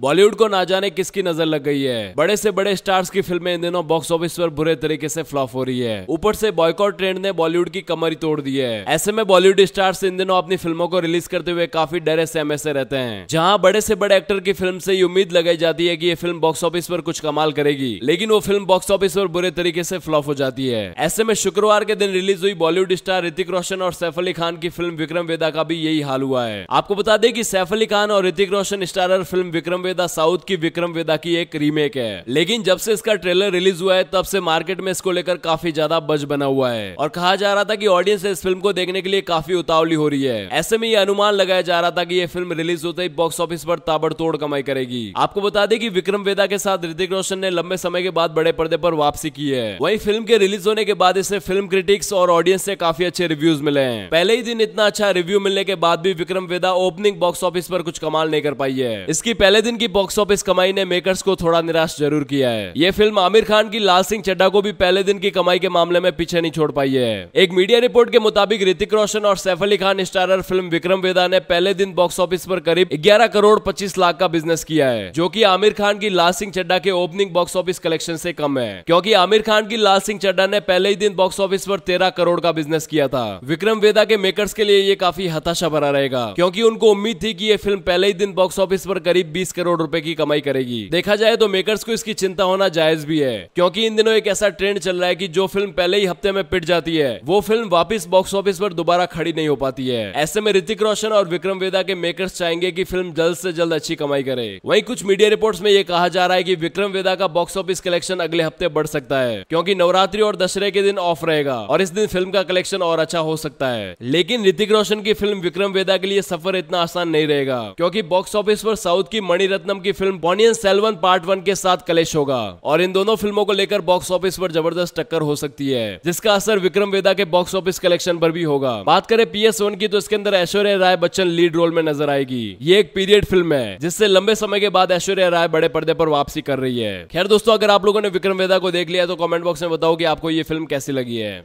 बॉलीवुड को ना जाने किसकी नजर लग गई है बड़े से बड़े स्टार्स की फिल्में इन दिनों बॉक्स ऑफिस पर बुरे तरीके से फ्लॉप हो रही है ऊपर से बॉयकॉट ट्रेंड ने बॉलीवुड की कमर ही तोड़ दी है ऐसे में बॉलीवुड स्टार्स इन दिनों अपनी फिल्मों को रिलीज करते हुए काफी डरे सहमे से रहते हैं जहाँ बड़े से बड़े एक्टर की फिल्म से उम्मीद लगाई जाती है की ये फिल्म बॉक्स ऑफिस पर कुछ कमाल करेगी लेकिन वो फिल्म बॉक्स ऑफिस पर बुरे तरीके से फ्लॉप हो जाती है ऐसे में शुक्रवार के दिन रिलीज हुई बॉलीवुड स्टार ऋतिक रोशन और सैफ अली खान की फिल्म विक्रम वेदा का भी यही हाल हुआ है आपको बता दें कि सैफ अली खान और Hrithik Roshan starrer film Vikram Vedha south की विक्रम वेदा की एक रीमेक है लेकिन जब से इसका ट्रेलर रिलीज हुआ है तब से मार्केट में इसको लेकर काफी ज्यादा बज बना हुआ है और कहा जा रहा था की ऑडियंस इस फिल्म को देखने के लिए काफी उतावली हो रही है ऐसे में ये अनुमान लगाया जा रहा था की ये फिल्म रिलीज होते ही बॉक्स ऑफिस पर ताबड़तोड़ कमाई करेगी आपको बता दें कि विक्रम वेदा के साथ ऋतिक रोशन ने लंबे समय के बाद बड़े पर्दे पर वापसी की है वही फिल्म के रिलीज होने के बाद इसे फिल्म क्रिटिक्स और ऑडियंस से काफी अच्छे रिव्यूज मिले हैं पहले ही दिन इतना अच्छा रिव्यू मिलने के बाद भी Vikram Vedha opening box office पर कुछ कमाल नहीं कर पाई है इसकी पहले दिन की बॉक्स ऑफिस कमाई ने मेकर्स को थोड़ा निराश जरूर किया है ये फिल्म आमिर खान की लाल सिंह चड्डा को भी पहले दिन की कमाई के मामले में पीछे नहीं छोड़ पाई है एक मीडिया रिपोर्ट के मुताबिक ऋतिक रोशन और सैफ अली खान स्टारर फिल्म विक्रम वेदा ने पहले दिन बॉक्स ऑफिस पर करीब ग्यारह करोड़ पच्चीस लाख का बिजनेस किया है जो की आमिर खान की लाल सिंह चड्डा के ओपनिंग बॉक्स ऑफिस कलेक्शन से कम है क्योंकि आमिर खान की लाल सिंह चड्डा ने पहले ही दिन बॉक्स ऑफिस पर तेरह करोड़ का बिजनेस किया था विक्रम वेदा के मेकर्स के लिए ये काफी हताशा भरा रहेगा क्योंकि उनको उम्मीद थी कि ये फिल्म पहले ही दिन बॉक्स ऑफिस पर करीब बीस करोड़ करोड़ रुपए की कमाई करेगी देखा जाए तो मेकर्स को इसकी चिंता होना जायज भी है क्योंकि इन दिनों एक ऐसा ट्रेंड चल रहा है कि जो फिल्म पहले ही हफ्ते में पिट जाती है वो फिल्म वापस बॉक्स ऑफिस पर दोबारा खड़ी नहीं हो पाती है ऐसे में ऋतिक रोशन और विक्रम वेदा के मेकर्स चाहेंगे की फिल्म जल्द से जल्द अच्छी कमाई करे वही कुछ मीडिया रिपोर्ट में ये कहा जा रहा है की विक्रम वेदा का बॉक्स ऑफिस कलेक्शन अगले हफ्ते बढ़ सकता है क्योंकि नवरात्रि और दशहरे के दिन ऑफ रहेगा और इस दिन फिल्म का कलेक्शन और अच्छा हो सकता है लेकिन ऋतिक रोशन की फिल्म विक्रम वेदा के लिए सफर इतना आसान नहीं रहेगा क्योंकि बॉक्स ऑफिस पर साउथ की मणिरत्न रत्नम की film Ponniyin Selvan part one के साथ कलेश होगा और इन दोनों फिल्मों को लेकर बॉक्स ऑफिस पर जबरदस्त टक्कर हो सकती है जिसका असर विक्रम वेदा के बॉक्स ऑफिस कलेक्शन पर भी होगा बात करें पी एस वन की तो इसके अंदर ऐश्वर्या राय बच्चन लीड रोल में नजर आएगी ये एक पीरियड फिल्म है जिससे लंबे समय के बाद ऐश्वर्या राय बड़े पर्दे पर वापसी कर रही है खैर दोस्तों अगर आप लोगों ने विक्रम वेदा को देख लिया तो कमेंट बॉक्स में बताओ कि आपको ये फिल्म कैसी लगी है